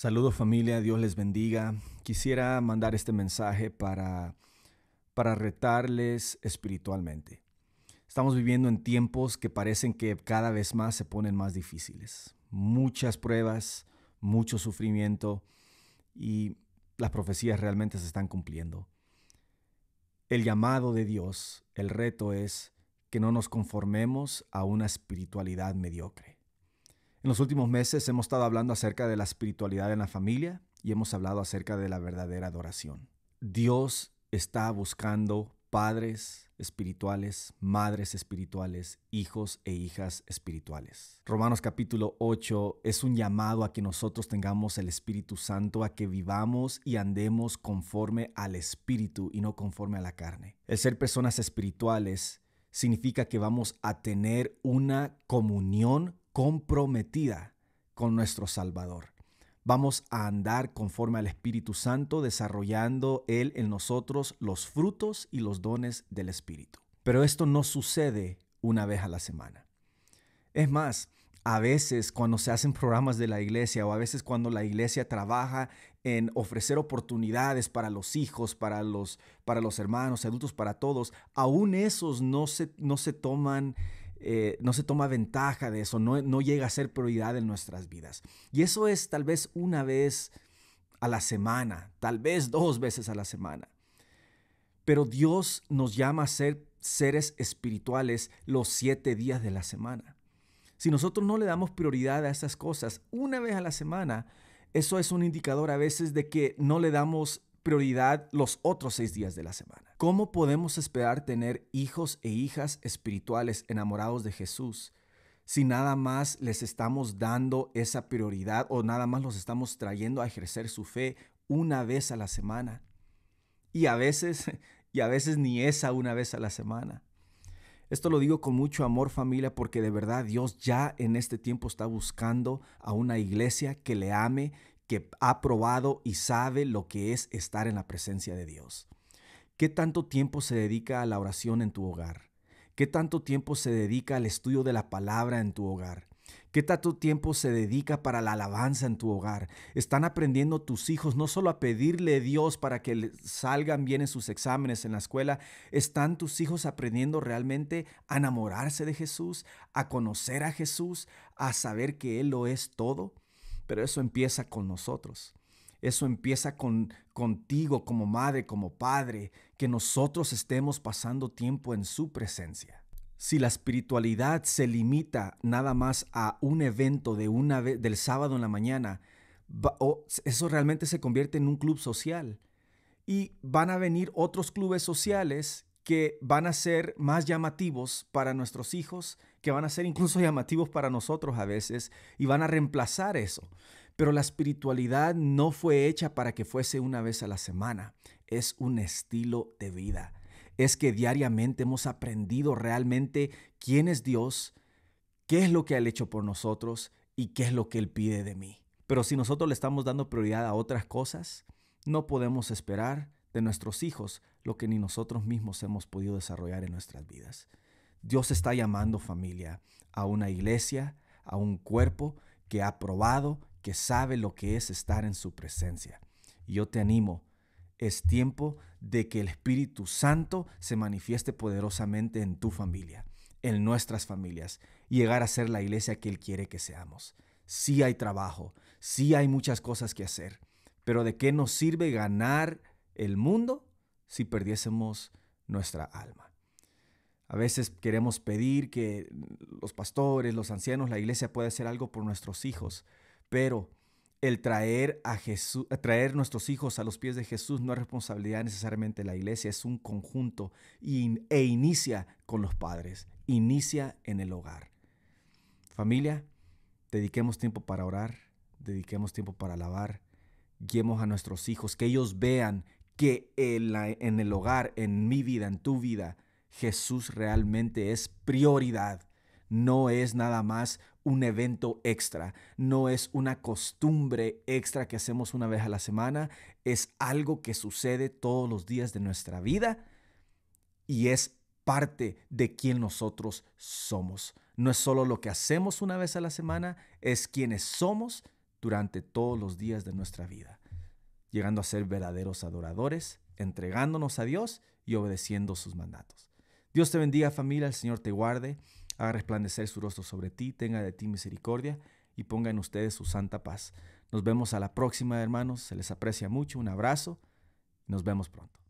Saludos familia, Dios les bendiga. Quisiera mandar este mensaje para, para retarles espiritualmente. Estamos viviendo en tiempos que parecen que cada vez más se ponen más difíciles. Muchas pruebas, mucho sufrimiento y las profecías realmente se están cumpliendo. El llamado de Dios, el reto es que no nos conformemos a una espiritualidad mediocre. En los últimos meses hemos estado hablando acerca de la espiritualidad en la familia y hemos hablado acerca de la verdadera adoración. Dios está buscando padres espirituales, madres espirituales, hijos e hijas espirituales. Romanos capítulo 8 es un llamado a que nosotros tengamos el Espíritu Santo, a que vivamos y andemos conforme al Espíritu y no conforme a la carne. El ser personas espirituales significa que vamos a tener una comunión comprometida con nuestro Salvador. Vamos a andar conforme al Espíritu Santo, desarrollando Él en nosotros los frutos y los dones del Espíritu. Pero esto no sucede una vez a la semana. Es más, a veces cuando se hacen programas de la iglesia o a veces cuando la iglesia trabaja en ofrecer oportunidades para los hijos, para los, para los hermanos, adultos, para todos, aún esos no se, no se toman eh, no se toma ventaja de eso, no, no llega a ser prioridad en nuestras vidas. Y eso es tal vez una vez a la semana, tal vez dos veces a la semana. Pero Dios nos llama a ser seres espirituales los siete días de la semana. Si nosotros no le damos prioridad a esas cosas una vez a la semana, eso es un indicador a veces de que no le damos prioridad los otros seis días de la semana. ¿Cómo podemos esperar tener hijos e hijas espirituales enamorados de Jesús si nada más les estamos dando esa prioridad o nada más los estamos trayendo a ejercer su fe una vez a la semana? Y a veces, y a veces ni esa una vez a la semana. Esto lo digo con mucho amor familia porque de verdad Dios ya en este tiempo está buscando a una iglesia que le ame, que ha probado y sabe lo que es estar en la presencia de Dios. ¿Qué tanto tiempo se dedica a la oración en tu hogar? ¿Qué tanto tiempo se dedica al estudio de la palabra en tu hogar? ¿Qué tanto tiempo se dedica para la alabanza en tu hogar? Están aprendiendo tus hijos no solo a pedirle a Dios para que salgan bien en sus exámenes en la escuela, están tus hijos aprendiendo realmente a enamorarse de Jesús, a conocer a Jesús, a saber que Él lo es todo. Pero eso empieza con nosotros. Eso empieza con contigo como madre, como padre, que nosotros estemos pasando tiempo en su presencia. Si la espiritualidad se limita nada más a un evento de una vez, del sábado en la mañana, eso realmente se convierte en un club social. Y van a venir otros clubes sociales que van a ser más llamativos para nuestros hijos, que van a ser incluso llamativos para nosotros a veces y van a reemplazar eso. Pero la espiritualidad no fue hecha para que fuese una vez a la semana, es un estilo de vida. Es que diariamente hemos aprendido realmente quién es Dios, qué es lo que Él ha hecho por nosotros y qué es lo que Él pide de mí. Pero si nosotros le estamos dando prioridad a otras cosas, no podemos esperar de nuestros hijos lo que ni nosotros mismos hemos podido desarrollar en nuestras vidas. Dios está llamando familia a una iglesia, a un cuerpo que ha probado, que sabe lo que es estar en su presencia. yo te animo, es tiempo de que el Espíritu Santo se manifieste poderosamente en tu familia, en nuestras familias, y llegar a ser la iglesia que Él quiere que seamos. Sí hay trabajo, sí hay muchas cosas que hacer, pero ¿de qué nos sirve ganar el mundo si perdiésemos nuestra alma? A veces queremos pedir que los pastores, los ancianos, la iglesia pueda hacer algo por nuestros hijos, pero el traer a Jesús, traer nuestros hijos a los pies de Jesús no es responsabilidad necesariamente de la iglesia, es un conjunto e inicia con los padres, inicia en el hogar. Familia, dediquemos tiempo para orar, dediquemos tiempo para alabar, guiemos a nuestros hijos, que ellos vean que en el hogar, en mi vida, en tu vida, Jesús realmente es prioridad. No es nada más un evento extra, no es una costumbre extra que hacemos una vez a la semana, es algo que sucede todos los días de nuestra vida y es parte de quien nosotros somos. No es solo lo que hacemos una vez a la semana, es quienes somos durante todos los días de nuestra vida, llegando a ser verdaderos adoradores, entregándonos a Dios y obedeciendo sus mandatos. Dios te bendiga familia, el Señor te guarde, haga resplandecer su rostro sobre ti, tenga de ti misericordia y ponga en ustedes su santa paz. Nos vemos a la próxima, hermanos. Se les aprecia mucho. Un abrazo. Nos vemos pronto.